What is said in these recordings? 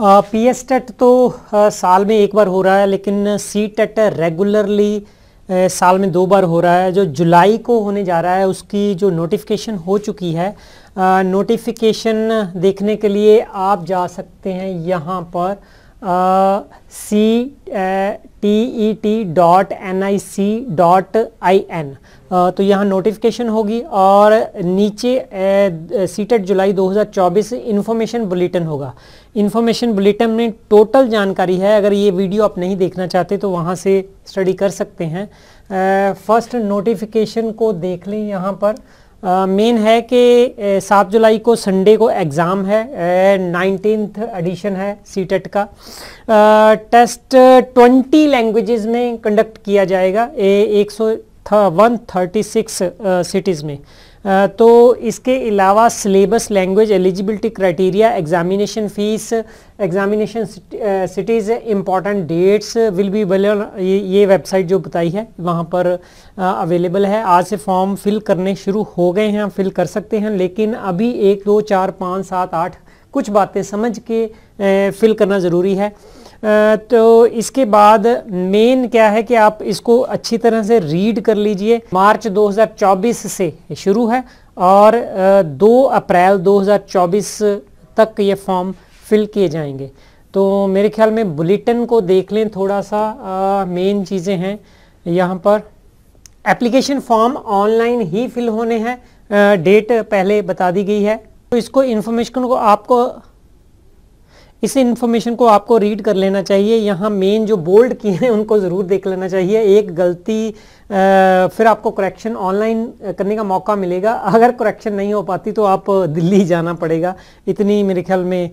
P S TET तो आ, साल में एक बार हो रहा है लेकिन सी टेट रेगुलरली साल में दो बार हो रहा है जो जुलाई को होने जा रहा है उसकी जो नोटिफिकेशन हो चुकी है नोटिफिकेशन देखने के लिए आप जा सकते हैं यहाँ पर C T E T dot N I C dot I N तो यहाँ नोटिफिकेशन होगी और नीचे सीटेट जुलाई 2024 इन्फॉर्मेशन बुलेटिन होगा इन्फॉर्मेशन बुलेटिन में टोटल जानकारी है अगर ये वीडियो आप नहीं देखना चाहते तो वहाँ से स्टडी कर सकते हैं फर्स्ट नोटिफिकेशन को देख लें यहाँ पर मेन uh, है कि uh, सात जुलाई को संडे को एग्ज़ाम है नाइनटीन uh, एडिशन है सी टेट e का आ, टेस्ट ट्वेंटी लैंग्वेजेस में कंडक्ट किया जाएगा ए एक सौ वन थर्टी सिक्स सिटीज़ में तो इसके अलावा syllabus language eligibility criteria examination fees examination cities important dates will be well ये वेबसाइट जो बताई है वहाँ पर अवेलेबल है आज से फॉर्म फिल करने शुरू हो गए हैं फिल कर सकते हैं लेकिन अभी एक दो चार पाँच सात आठ कुछ बातें समझ के फिल करना ज़रूरी है तो इसके बाद मेन क्या है कि आप इसको अच्छी तरह से रीड कर लीजिए मार्च 2024 से शुरू है और 2 अप्रैल 2024 तक ये फॉर्म फिल किए जाएंगे तो मेरे ख्याल में बुलेटिन को देख लें थोड़ा सा मेन चीज़ें हैं यहाँ पर एप्लीकेशन फॉर्म ऑनलाइन ही फिल होने हैं डेट पहले बता दी गई है तो इसको इन्फॉर्मेशन को आपको इस इन्फॉर्मेशन को आपको रीड कर लेना चाहिए यहाँ मेन जो बोल्ड किए हैं उनको ज़रूर देख लेना चाहिए एक गलती फिर आपको करेक्शन ऑनलाइन करने का मौका मिलेगा अगर करेक्शन नहीं हो पाती तो आप दिल्ली जाना पड़ेगा इतनी मेरे ख्याल में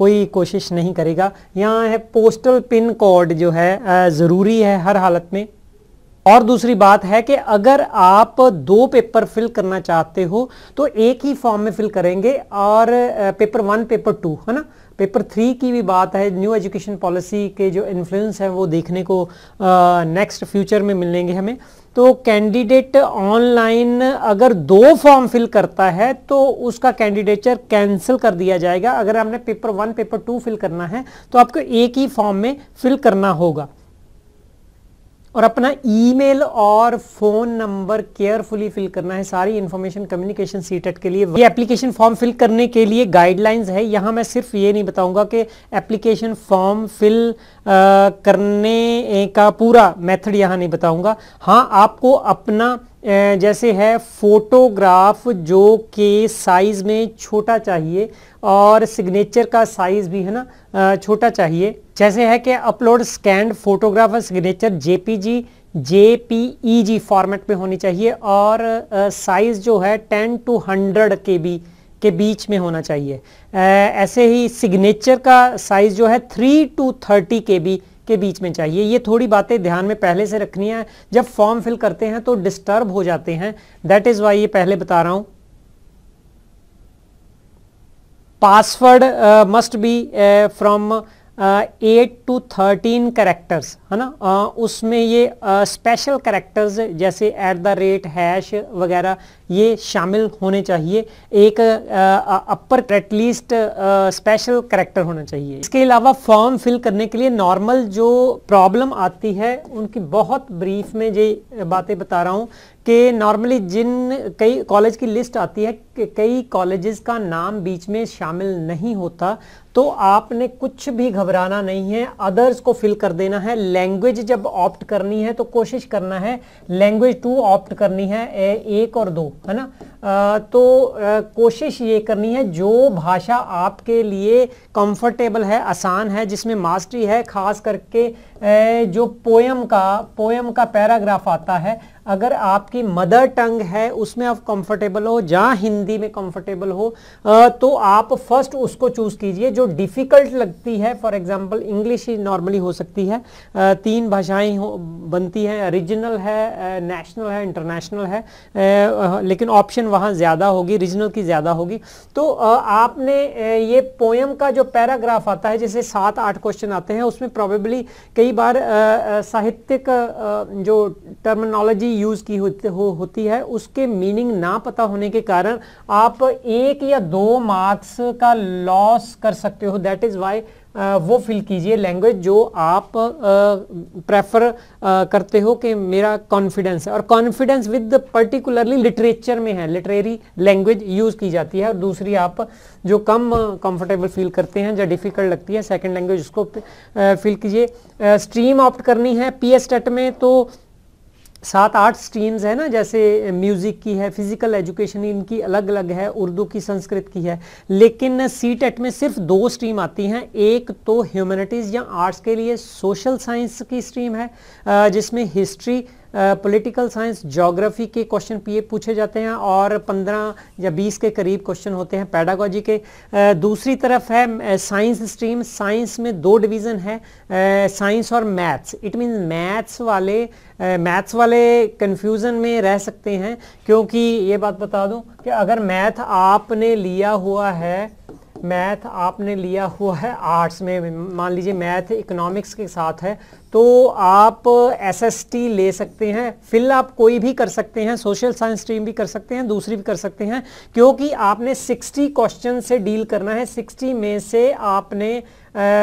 कोई कोशिश नहीं करेगा यहाँ है पोस्टल पिन कोड जो है ज़रूरी है हर हालत में और दूसरी बात है कि अगर आप दो पेपर फिल करना चाहते हो तो एक ही फॉर्म में फिल करेंगे और पेपर वन पेपर टू है ना पेपर थ्री की भी बात है न्यू एजुकेशन पॉलिसी के जो इन्फ्लुएंस हैं वो देखने को नेक्स्ट फ्यूचर में मिलेंगे हमें तो कैंडिडेट ऑनलाइन अगर दो फॉर्म फिल करता है तो उसका कैंडिडेचर कैंसिल कर दिया जाएगा अगर आपने paper one paper two fill करना है तो आपको एक ही फॉर्म में फिल करना होगा और अपना ईमेल और फोन नंबर केयरफुली फिल करना है सारी इन्फॉर्मेशन कम्युनिकेशन सीटेट के लिए ये एप्लीकेशन फॉर्म फिल करने के लिए गाइडलाइंस है यहाँ मैं सिर्फ ये नहीं बताऊंगा कि एप्लीकेशन फॉर्म फिल करने का पूरा मेथड यहाँ नहीं बताऊंगा हाँ आपको अपना जैसे है फोटोग्राफ जो कि साइज़ में छोटा चाहिए और सिग्नेचर का साइज़ भी है ना छोटा चाहिए जैसे है कि अपलोड स्कैंड फोटोग्राफ और सिग्नेचर जेपीजी जेपीईजी फॉर्मेट में होनी चाहिए और साइज़ जो है 10 टू 100 के बी के बीच में होना चाहिए ऐसे ही सिग्नेचर का साइज़ जो है 3 टू 30 के बी के बीच में चाहिए ये थोड़ी बातें ध्यान में पहले से रखनी है जब फॉर्म फिल करते हैं तो डिस्टर्ब हो जाते हैं दैट इज वाई ये पहले बता रहा हूं password must be from eight to thirteen characters है ना आ, उसमें ये स्पेशल करेक्टर्स जैसे एट द रेट हैश वगैरह ये शामिल होने चाहिए एक अपर एटलीस्ट स्पेशल करेक्टर होना चाहिए इसके अलावा फॉर्म फिल करने के लिए नॉर्मल जो प्रॉब्लम आती है उनकी बहुत ब्रीफ में ये बातें बता रहा हूँ कि नॉर्मली जिन कई कॉलेज की लिस्ट आती है कई कॉलेजेस का नाम बीच में शामिल नहीं होता तो आपने कुछ भी घबराना नहीं है अदर्स को फिल कर देना है लैंग्वेज जब ऑप्ट करनी है तो कोशिश करना है लैंग्वेज टू ऑप्ट करनी है ए, एक और दो है ना आ, तो आ, कोशिश ये करनी है जो भाषा आपके लिए कंफर्टेबल है आसान है जिसमें मास्टरी है खास करके ए, जो पोएम का पोएम का पैराग्राफ आता है अगर आपकी मदर टंग है उसमें आप कंफर्टेबल हो जहाँ हिंदी हिंदी में कंफर्टेबल हो तो आप फर्स्ट उसको चूज कीजिए जो डिफिकल्ट लगती है फॉर एग्जांपल इंग्लिश ही नॉर्मली हो सकती है तीन भाषाएं बनती हैं रीजनल है नेशनल है इंटरनेशनल है, लेकिन ऑप्शन वहाँ ज़्यादा होगी रीजनल की ज़्यादा होगी तो आपने ये पोएम का जो पैराग्राफ आता है जैसे सात आठ क्वेश्चन आते हैं उसमें प्रॉबेबली कई बार साहित्यिक जो टर्मिनोलॉजी यूज़ की होती है उसके मीनिंग ना पता होने के कारण आप एक या दो मार्क्स का लॉस कर सकते हो दैट इज़ वाई वो फिल कीजिए लैंग्वेज जो आप प्रेफर uh, uh, करते हो कि मेरा कॉन्फिडेंस है और कॉन्फिडेंस विद पर्टिकुलरली लिटरेचर में है लिटरेरी लैंग्वेज यूज़ की जाती है और दूसरी आप जो कम कंफर्टेबल uh, फील करते हैं जो डिफ़िकल्ट लगती है सेकंड लैंग्वेज उसको फील कीजिए स्ट्रीम ऑप्ट करनी है पी एस टेट में तो सात आठ स्ट्रीम्स है ना जैसे म्यूज़िक की है फिज़िकल एजुकेशन इनकी अलग अलग है उर्दू की संस्कृत की है लेकिन सी टेट e में सिर्फ दो स्ट्रीम आती हैं एक तो ह्यूमनिटीज़ या आर्ट्स के लिए सोशल साइंस की स्ट्रीम है जिसमें हिस्ट्री पॉलिटिकल साइंस जोग्राफी के क्वेश्चन पीए पूछे जाते हैं और 15 या 20 के करीब क्वेश्चन होते हैं पैडागोजी के दूसरी तरफ है साइंस स्ट्रीम साइंस में दो डिवीज़न है साइंस और मैथ्स इट मीन मैथ्स वाले मैथ्स वाले कन्फ्यूज़न में रह सकते हैं क्योंकि ये बात बता दूं कि अगर मैथ आपने लिया हुआ है मैथ आपने लिया हुआ है आर्ट्स में मान लीजिए मैथ इकोनॉमिक्स के साथ है तो आप एसएसटी ले सकते हैं फिल आप कोई भी कर सकते हैं सोशल साइंस स्ट्रीम भी कर सकते हैं दूसरी भी कर सकते हैं क्योंकि आपने 60 क्वेश्चन से डील करना है 60 में से आपने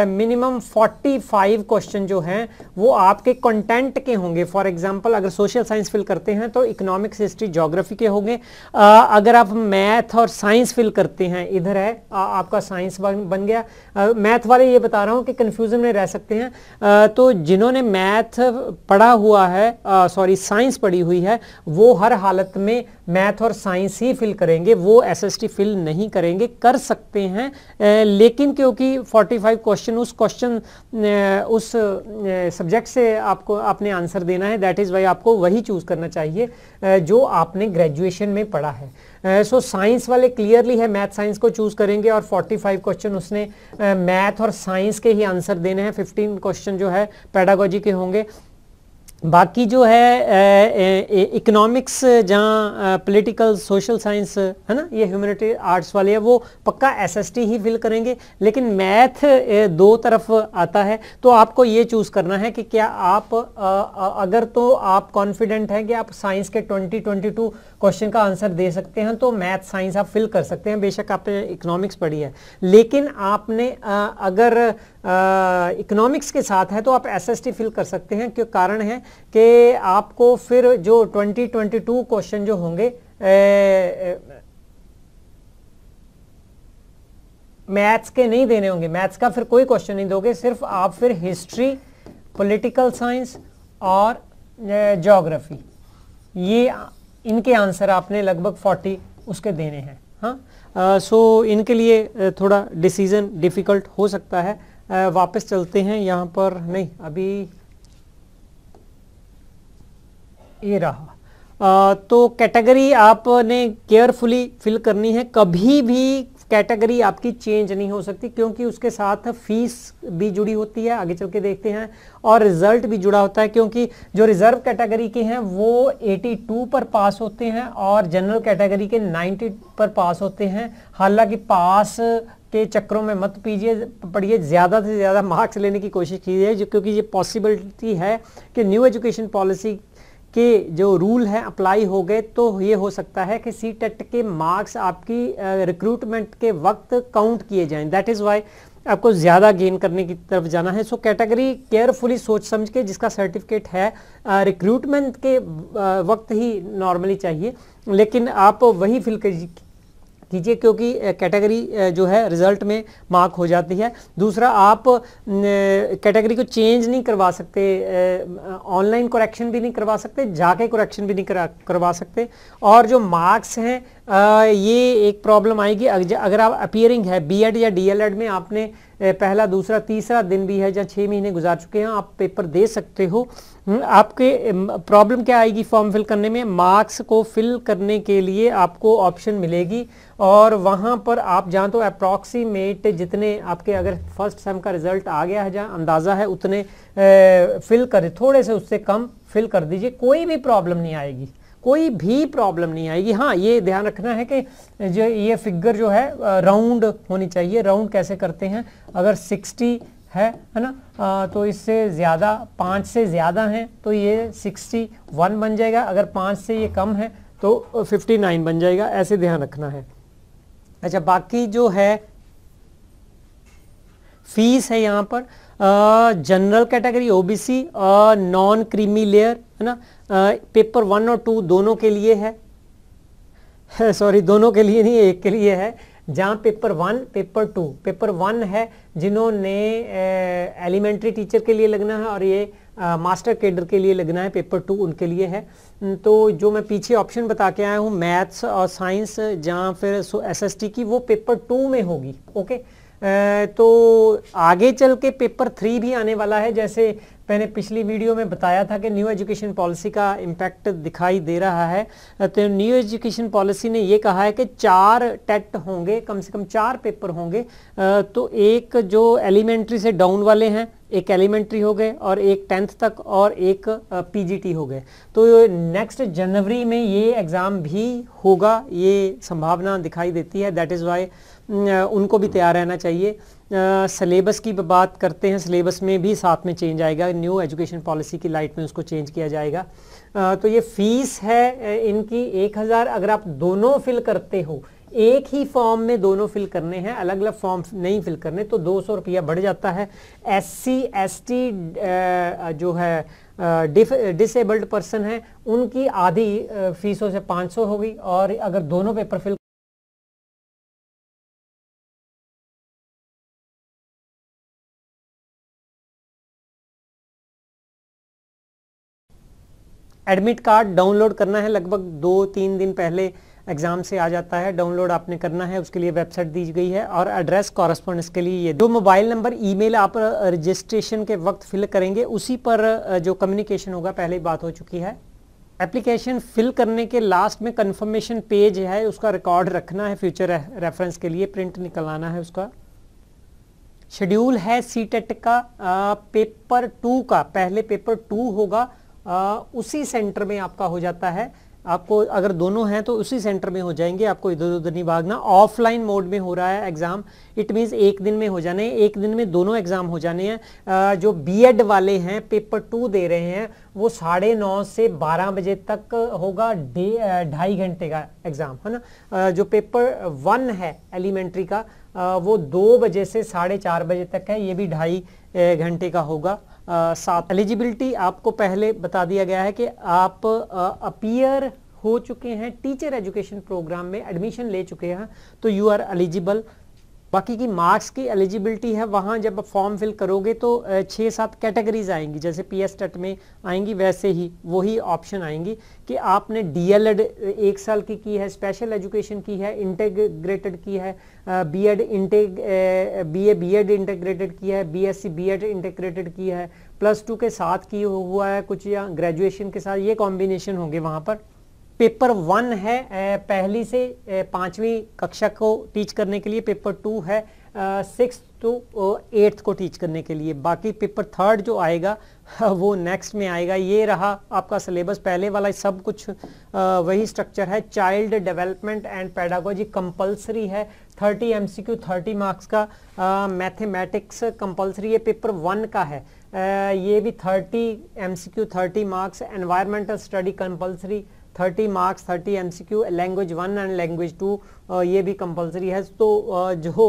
मिनिमम फोर्टी फाइव क्वेश्चन जो हैं वो आपके कंटेंट के होंगे फॉर एग्जांपल अगर सोशल साइंस फिल करते हैं तो इकोनॉमिक्स हिस्ट्री ज्योग्राफी के होंगे अगर आप मैथ और साइंस फिल करते हैं इधर है आ, आपका साइंस बन, बन गया आ, मैथ वाले ये बता रहा हूँ कि कन्फ्यूजन में रह सकते हैं आ, तो जिन्होंने मैथ पढ़ा हुआ है सॉरी साइंस पढ़ी हुई है वो हर हालत में मैथ और साइंस ही फिल करेंगे वो एस फिल नहीं करेंगे कर सकते हैं लेकिन क्योंकि फोर्टी क्वेश्चन उस क्वेश्चन उस सब्जेक्ट से आपको आपने आंसर देना है दैट इज़ वाई आपको वही चूज़ करना चाहिए जो आपने ग्रेजुएशन में पढ़ा है सो so, साइंस वाले क्लियरली है मैथ साइंस को चूज़ करेंगे और 45 क्वेश्चन उसने मैथ और साइंस के ही आंसर देने हैं 15 क्वेश्चन जो है पैडागोजी के होंगे बाकी जो है इकोनॉमिक्स जहाँ पॉलिटिकल सोशल साइंस है ना ये ह्यूमनिटी आर्ट्स वाले हैं वो पक्का एसएसटी ही फिल करेंगे लेकिन मैथ दो तरफ आता है तो आपको ये चूज़ करना है कि क्या आप अगर तो आप कॉन्फिडेंट हैं कि आप साइंस के 2022 क्वेश्चन का आंसर दे सकते हैं तो मैथ साइंस आप फिल कर सकते हैं बेशक आपने इकोनॉमिक्स पढ़ी है लेकिन आपने आ, अगर इकोनॉमिक्स के साथ है तो आप एसएसटी फिल कर सकते हैं क्यों कारण है कि आपको फिर जो 2022 क्वेश्चन जो होंगे मैथ्स के नहीं देने होंगे मैथ्स का फिर कोई क्वेश्चन नहीं दोगे सिर्फ आप फिर हिस्ट्री पॉलिटिकल साइंस और जोग्राफी ये इनके आंसर आपने लगभग फोर्टी उसके देने हैं हाँ सो so, इनके लिए थोड़ा डिसीजन डिफ़िकल्ट हो सकता है uh, वापस चलते हैं यहाँ पर नहीं अभी ये रहा uh, तो कैटेगरी आपने केयरफुली फिल करनी है कभी भी कैटेगरी आपकी चेंज नहीं हो सकती क्योंकि उसके साथ फीस भी जुड़ी होती है आगे चल के देखते हैं और रिजल्ट भी जुड़ा होता है क्योंकि जो रिजर्व कैटेगरी के हैं वो 82 पर पास होते हैं और जनरल कैटेगरी के 90 पर पास होते हैं हालांकि पास के चक्रों में मत पीजिए पढ़िए ज़्यादा से ज़्यादा मार्क्स लेने की कोशिश कीजिए क्योंकि ये पॉसिबिलिटी है कि न्यू एजुकेशन पॉलिसी के जो रूल हैं अप्लाई हो गए तो ये हो सकता है कि सी टेट e के मार्क्स आपकी रिक्रूटमेंट के वक्त काउंट किए जाएं दैट इज़ वाई आपको ज़्यादा गेन करने की तरफ जाना है सो कैटेगरी केयरफुली सोच समझ के जिसका सर्टिफिकेट है रिक्रूटमेंट के वक्त ही नॉर्मली चाहिए लेकिन आप वही फिल कीजिए क्योंकि कैटेगरी जो है रिजल्ट में मार्क हो जाती है दूसरा आप कैटेगरी को चेंज नहीं करवा सकते ऑनलाइन कुरेक्शन भी नहीं करवा सकते जाके कुरेक्शन भी नहीं करा करवा सकते और जो मार्क्स हैं ये एक प्रॉब्लम आएगी अगर आप अपियरिंग है बीएड या डीएलएड में आपने पहला दूसरा तीसरा दिन भी है जहाँ छः महीने गुजार चुके हैं आप पेपर दे सकते हो हम्म, आपके प्रॉब्लम क्या आएगी फॉर्म फिल करने में मार्क्स को फिल करने के लिए आपको ऑप्शन मिलेगी और वहाँ पर आप जहाँ तो अप्रॉक्सीमेट जितने आपके अगर फर्स्ट सेम का रिजल्ट आ गया है जहाँ अंदाज़ा है उतने फिल करें थोड़े से उससे कम फिल कर दीजिए कोई भी प्रॉब्लम नहीं आएगी कोई भी प्रॉब्लम नहीं आएगी हाँ ये ध्यान रखना है कि जो ये फिगर जो है राउंड होनी चाहिए राउंड कैसे करते हैं अगर सिक्सटी है है ना आ, तो इससे ज़्यादा पाँच से ज़्यादा हैं तो ये सिक्सटी वन बन जाएगा अगर पाँच से ये कम है तो फिफ्टी नाइन बन जाएगा ऐसे ध्यान रखना है अच्छा बाकी जो है फीस है यहाँ पर general category OBC non creamy layer है ना पेपर वन और टू दोनों के लिए है सॉरी दोनों के लिए नहीं एक के लिए है जहाँ paper one paper two paper one है जिन्होंने एलिमेंट्री टीचर के लिए लगना है और ये मास्टर केडर के लिए लगना है पेपर टू उनके लिए है तो जो मैं पीछे ऑप्शन बता के आया हूँ मैथ्स और साइंस जहाँ फिर सो एसएसटी की वो पेपर टू में होगी ओके तो आगे चल के पेपर थ्री भी आने वाला है जैसे मैंने पिछली वीडियो में बताया था कि न्यू एजुकेशन पॉलिसी का इम्पैक्ट दिखाई दे रहा है तो न्यू एजुकेशन पॉलिसी ने ये कहा है कि चार टेट होंगे कम से कम चार पेपर होंगे तो एक जो एलिमेंट्री से डाउन वाले हैं एक एलिमेंट्री हो गए और एक टेंथ तक और एक पीजीटी हो गए तो नेक्स्ट जनवरी में ये एग्ज़ाम भी होगा ये संभावना दिखाई देती है दैट इज़ वाई उनको भी तैयार रहना चाहिए सिलेबस की बात करते हैं सिलेबस में भी साथ में चेंज आएगा न्यू एजुकेशन पॉलिसी की लाइट में उसको चेंज किया जाएगा तो ये फीस है इनकी एक हज़ार अगर आप दोनों फिल करते हो एक ही फॉर्म में दोनों फिल करने हैं अलग अलग फॉर्म नहीं फिल करने तो दो सौ रुपया बढ़ जाता है एस सी एस टी जो है डिसेबल्ड पर्सन है उनकी आधी फीसों से हो होगी और अगर दोनों paper fill admit card download करना है लगभग दो तीन दिन पहले एग्जाम से आ जाता है डाउनलोड आपने करना है उसके लिए वेबसाइट दी गई है और एड्रेस कॉरेस्पॉन्डेंस के लिए ये जो मोबाइल नंबर ईमेल आप रजिस्ट्रेशन के वक्त फिल करेंगे उसी पर जो कम्युनिकेशन होगा पहले ही बात हो चुकी है एप्लीकेशन फिल करने के लास्ट में कन्फर्मेशन पेज है उसका रिकॉर्ड रखना है फ्यूचर रेफरेंस के लिए प्रिंट निकलाना है उसका शेड्यूल है सी टेट e का आ, पेपर टू का पहले पेपर टू होगा आ, उसी सेंटर में आपका हो जाता है आपको अगर दोनों हैं तो उसी सेंटर में हो जाएंगे आपको इधर उधर नहीं भागना ऑफलाइन मोड में हो रहा है एग्ज़ाम इट मीन्स एक दिन में हो जाने हैं एक दिन में दोनों एग्ज़ाम हो जाने हैं जो बीएड वाले हैं पेपर टू दे रहे हैं वो साढ़े नौ से बारह बजे तक होगा डे ढाई घंटे का एग्ज़ाम है ना जो पेपर वन है एलिमेंट्री का वो दो बजे से साढ़े चार बजे तक है ये भी ढाई घंटे का होगा साथ एलिजिबिलिटी आपको पहले बता दिया गया है कि आप अपीयर हो चुके हैं टीचर एजुकेशन प्रोग्राम में एडमिशन ले चुके हैं तो यू आर एलिजिबल बाकी की मार्क्स की एलिजिबिलिटी है वहाँ जब फॉर्म फिल करोगे तो छः सात कैटेगरीज आएंगी जैसे पी एस टेट में आएंगी वैसे ही वही ऑप्शन आएंगी कि आपने डी एल एड एक साल की की है स्पेशल एजुकेशन की है इंटेग्रेटेड की है बी एड इंटेग B A B Ed integrated की है B S C B Ed integrated की है प्लस टू के साथ की हुआ है कुछ या ग्रेजुएशन के साथ ये कॉम्बिनेशन होंगे वहाँ पर पेपर वन है पहली से पाँचवीं कक्षा को टीच करने के लिए पेपर टू है सिक्स टू एट्थ को टीच करने के लिए बाकी पेपर थर्ड जो आएगा वो नेक्स्ट में आएगा ये रहा आपका सिलेबस पहले वाला सब कुछ वही स्ट्रक्चर है child development and pedagogy compulsory है 30 क्यू थर्टी मार्क्स का मैथमेटिक्स कंपलसरी ये पेपर वन का है आ, ये भी 30 Q thirty marks environmental study compulsory thirty marks thirty M C Q language one and language two ये भी कंपलसरी है तो जो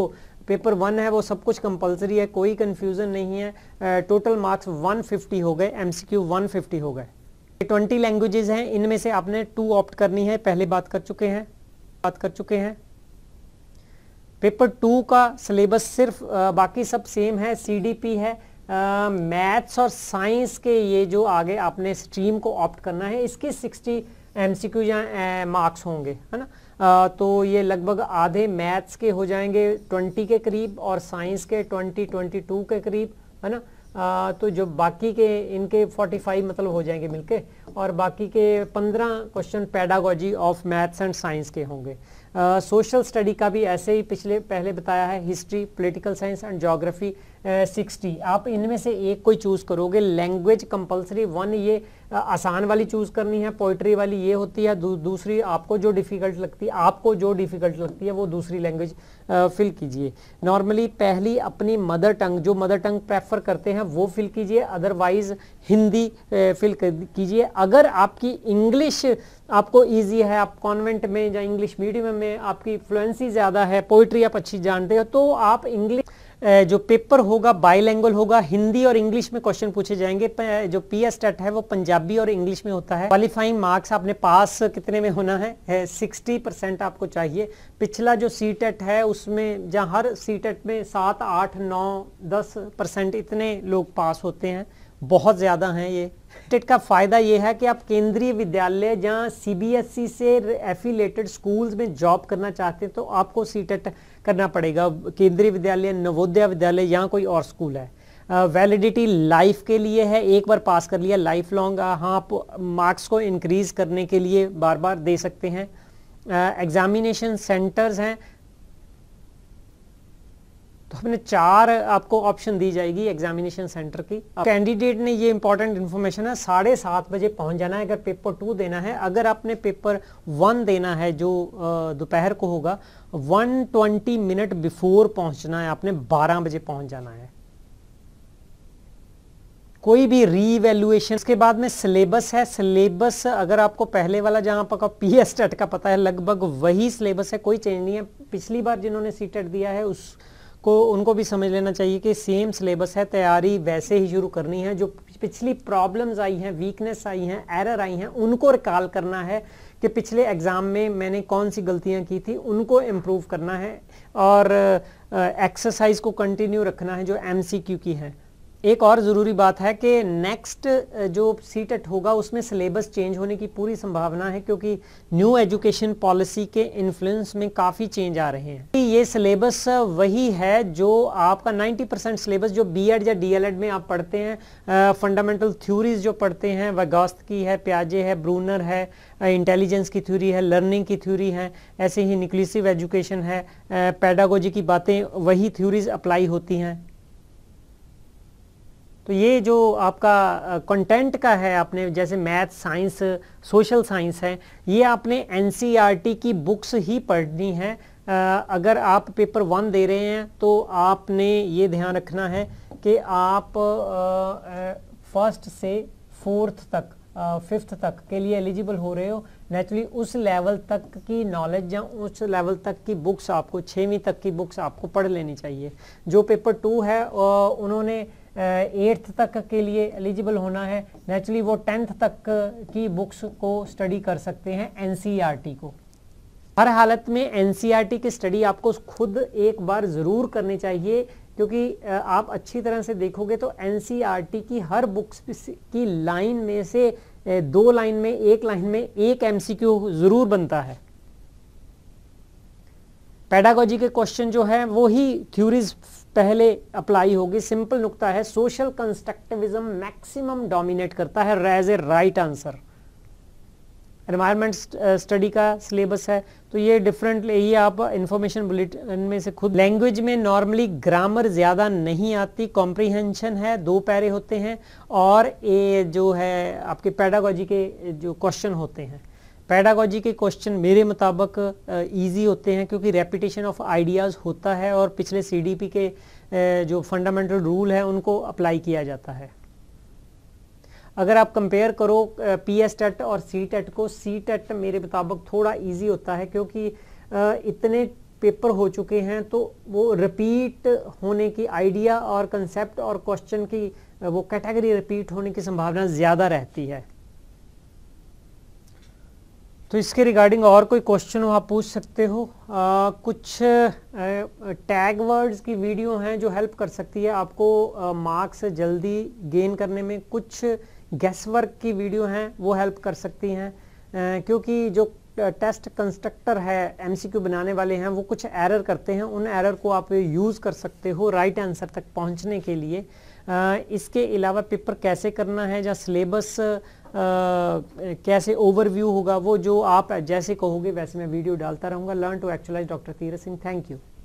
पेपर वन है वो सब कुछ कंपलसरी है कोई कंफ्यूजन नहीं है टोटल मार्क्स 150 हो गए एम सी क्यू वन हो गए ट्वेंटी लैंग्वेजेस हैं इनमें से आपने टू ऑप्ट करनी है पहले बात कर चुके हैं बात कर चुके हैं पेपर टू का सिलेबस सिर्फ बाकी सब सेम है पी है मैथ्स और साइंस के ये जो आगे आपने स्ट्रीम को ऑप्ट करना है इसकी सिक्सटी एम सी क्यू या मार्क्स होंगे है ना आ, तो ये लगभग आधे मैथ्स के हो जाएंगे ट्वेंटी के करीब और साइंस के ट्वेंटी ट्वेंटी टू के करीब है ना आ, तो जो बाकी के इनके 45 मतलब हो जाएंगे मिलके और बाकी के 15 question pedagogy of maths and science के होंगे सोशल स्टडी का भी ऐसे ही पिछले पहले बताया है history political science and geography sixty आप इनमें से एक कोई चूज़ करोगे लैंग्वेज कंपलसरी वन ये आसान वाली चूज़ करनी है पोइट्री वाली ये होती है दू, दूसरी आपको जो डिफ़िकल्ट लगती है आपको जो डिफ़िकल्ट लगती है वो दूसरी लैंग्वेज फिल कीजिए नॉर्मली पहली अपनी मदर टंग जो मदर टंग प्रेफर करते हैं वो फिल कीजिए अदरवाइज़ हिंदी फिल कीजिए अगर आपकी इंग्लिश आपको ईजी है आप कॉन्वेंट में या इंग्लिश मीडियम में आपकी फ्लुएंसी ज़्यादा है पोइट्री आप अच्छी जानते हो तो आप इंग्लिश जो पेपर होगा बाईलैंग्वेज होगा हिंदी और इंग्लिश में क्वेश्चन पूछे जाएंगे जो पी एस टेट है वो पंजाबी और इंग्लिश में होता है क्वालिफाइंग मार्क्स आपने पास कितने में होना है सिक्सटी परसेंट आपको चाहिए पिछला जो सी टेट है उसमें जहाँ हर सी टेट में सात आठ नौ दस परसेंट इतने लोग पास होते हैं बहुत ज़्यादा हैं ये टेट का फ़ायदा ये है कि आप केंद्रीय विद्यालय जहाँ सी e से एफिलेटेड स्कूल्स में जॉब करना चाहते हैं तो आपको सी टेट करना पड़ेगा केंद्रीय विद्यालय नवोदया विद्यालय या कोई और स्कूल है वैलिडिटी uh, लाइफ के लिए है एक बार पास कर लिया लाइफ लॉन्ग हाँ आप मार्क्स को इंक्रीज करने के लिए बार बार दे सकते हैं एग्जामिनेशन uh, सेंटर्स हैं तो हमने चार आपको ऑप्शन दी जाएगी एग्जामिनेशन सेंटर की कैंडिडेट ने ये इंपॉर्टेंट इन्फॉर्मेशन है साढ़े सात बजे पहुंच जाना है अगर पेपर टू देना है अगर आपने पेपर वन देना है जो दोपहर को होगा वन ट्वेंटी मिनट बिफोर पहुंचना है आपने बारह बजे पहुंच जाना है कोई भी वैल्यूएशन के बाद में सिलेबस है सिलेबस अगर आपको पहले वाला जहां आपका पी एस टेट का पता है लगभग वही सिलेबस है कोई चेंज नहीं है पिछली बार जिन्होंने सी दिया है उस को उनको भी समझ लेना चाहिए कि सेम सिलेबस है तैयारी वैसे ही शुरू करनी है जो पिछली प्रॉब्लम्स आई हैं वीकनेस आई हैं एरर आई हैं उनको रिकॉल करना है कि पिछले एग्ज़ाम में मैंने कौन सी गलतियां की थी उनको इम्प्रूव करना है और एक्सरसाइज को कंटिन्यू रखना है जो एम की है एक और ज़रूरी बात है कि नेक्स्ट जो सीटेट होगा उसमें सिलेबस चेंज होने की पूरी संभावना है क्योंकि न्यू एजुकेशन पॉलिसी के इन्फ्लुएंस में काफ़ी चेंज आ रहे हैं ये सिलेबस वही है जो आपका 90 परसेंट सिलेबस जो बीएड या डीएलएड में आप पढ़ते हैं फंडामेंटल थ्योरीज जो पढ़ते हैं वगास्त की है प्याजे है ब्रूनर है इंटेलिजेंस की थ्योरी है लर्निंग की थ्योरी है ऐसे ही निकलिसिव एजुकेशन है पैडागोजी की बातें वही थ्योरीज अप्लाई होती हैं तो ये जो आपका कंटेंट का है आपने जैसे मैथ साइंस सोशल साइंस है ये आपने एन e की बुक्स ही पढ़नी है अगर आप पेपर वन दे रहे हैं तो आपने ये ध्यान रखना है कि आप फर्स्ट से फोर्थ तक फिफ्थ तक के लिए एलिजिबल हो रहे हो नेचुरली उस लेवल तक की नॉलेज या उस लेवल तक की बुक्स आपको छवीं तक की बुक्स आपको पढ़ लेनी चाहिए जो पेपर टू है उन्होंने एट्थ तक के लिए एलिजिबल होना है नेचुरली वो टेंथ तक की बुक्स को स्टडी कर सकते हैं एनसीईआरटी e को हर हालत में एनसीईआरटी e की स्टडी आपको खुद एक बार ज़रूर करनी चाहिए क्योंकि आप अच्छी तरह से देखोगे तो एनसीईआरटी e की हर बुक्स की लाइन में से दो लाइन में एक लाइन में एक एमसीक्यू ज़रूर बनता है पैडागोजी के क्वेश्चन जो है वो ही थ्योरीज पहले अप्लाई होगी सिंपल नुकता है सोशल कंस्ट्रक्टिविज्म मैक्सिमम डोमिनेट करता है as a right answer environment study का सिलेबस है तो ये डिफरेंट ये आप इंफॉर्मेशन बुलेटिन में से खुद लैंग्वेज में नॉर्मली ग्रामर ज़्यादा नहीं आती कॉम्प्रीहेंशन है दो पैरे होते हैं और ये जो है आपके पैडागोजी के जो क्वेश्चन होते हैं पैडागोजी के क्वेश्चन मेरे मुताबिक ईजी होते हैं क्योंकि रेपिटेशन ऑफ आइडियाज़ होता है और पिछले सीडीपी के जो फंडामेंटल रूल है उनको अप्लाई किया जाता है अगर आप कंपेयर करो पी एस टेट और सी टेट को सी टेट मेरे मुताबिक थोड़ा ईजी होता है क्योंकि इतने पेपर हो चुके हैं तो वो रिपीट होने की आइडिया और कंसेप्ट और क्वेश्चन की वो कैटेगरी रिपीट होने की संभावना ज़्यादा रहती है तो इसके रिगार्डिंग और कोई क्वेश्चन हो आप पूछ सकते हो आ, कुछ टैग वर्ड्स की वीडियो हैं जो हेल्प कर सकती है आपको मार्क्स जल्दी गेन करने में कुछ गैस वर्क की वीडियो हैं वो हेल्प कर सकती हैं क्योंकि जो टेस्ट कंस्ट्रक्टर है एमसीक्यू बनाने वाले हैं वो कुछ एरर करते हैं उन एरर को आप यूज़ कर सकते हो राइट आंसर तक पहुंचने के लिए आ, इसके अलावा पेपर कैसे करना है या सिलेबस कैसे ओवरव्यू होगा वो जो आप जैसे कहोगे वैसे मैं वीडियो डालता रहूँगा learn to actualise doctor Tirath Singh thank you